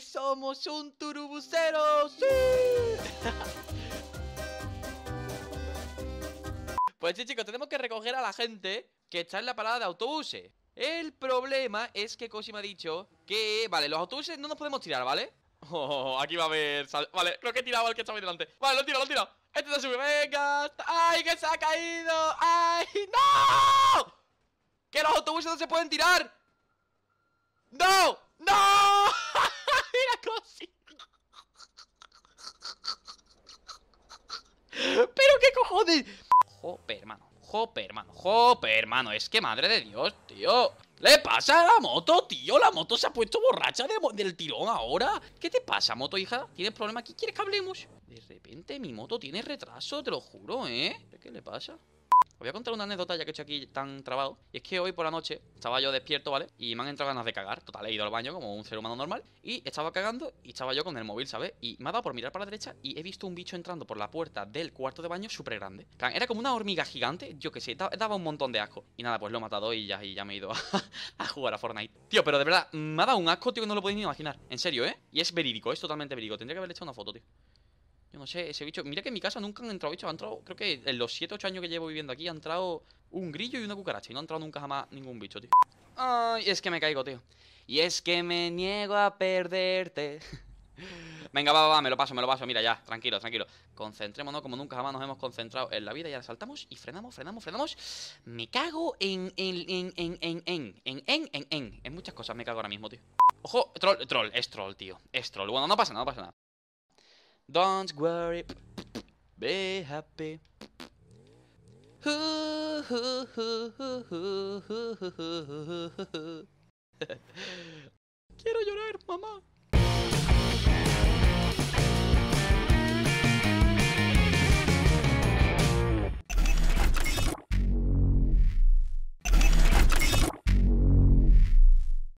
somos un turubucero. ¡Sí! Pues sí, chicos, tenemos que recoger a la gente que está en la parada de autobuses. El problema es que me ha dicho que... Vale, los autobuses no nos podemos tirar, ¿vale? Oh, oh, oh, aquí va a haber... Vale, creo que he tirado al que estaba ahí delante. Vale, lo he lo he tirado. Este se sube, venga. ¡Ay, que se ha caído! ¡Ay, no! ¡Que los autobuses no se pueden tirar! ¡No! ¡No! Pero qué cojones. Jope, hermano. Jope, hermano. Jope, hermano. Es que madre de Dios, tío. ¿Le pasa a la moto, tío? La moto se ha puesto borracha del tirón ahora. ¿Qué te pasa, moto, hija? ¿Tienes problema aquí? ¿Quieres que hablemos? De repente mi moto tiene retraso, te lo juro, ¿eh? ¿Qué le pasa? voy a contar una anécdota ya que estoy aquí tan trabado. Y es que hoy por la noche estaba yo despierto, ¿vale? Y me han entrado ganas de cagar. Total, he ido al baño como un ser humano normal. Y estaba cagando y estaba yo con el móvil, ¿sabes? Y me ha dado por mirar para la derecha y he visto un bicho entrando por la puerta del cuarto de baño súper grande. Era como una hormiga gigante, yo que sé, daba un montón de asco. Y nada, pues lo he matado y ya, y ya me he ido a, jugar a Fortnite. Tío, pero de verdad, me ha dado un asco, tío, que no lo podéis ni imaginar. En serio, ¿eh? Y es verídico, es totalmente verídico. Tendría que haberle hecho una foto, tío. Yo no sé, ese bicho. Mira que en mi casa nunca han entrado bichos. Han entrado, creo que en los 7, 8 años que llevo viviendo aquí, Ha entrado un grillo y una cucaracha. Y no ha entrado nunca jamás ningún bicho, tío. Ay, es que me caigo, tío. Y es que me niego a perderte. Venga, va, va, va, me lo paso, me lo paso. Mira, ya, tranquilo, tranquilo. Concentrémonos como nunca jamás nos hemos concentrado en la vida. ya saltamos y frenamos, frenamos, frenamos. Me cago en, en, en, en, en, en, en, en, en, en. En muchas cosas me cago ahora mismo, tío. Ojo, troll, troll, es troll, tío. Es troll. Bueno, no pasa nada, no pasa nada. Don't worry, be happy. Quiero llorar, mamá.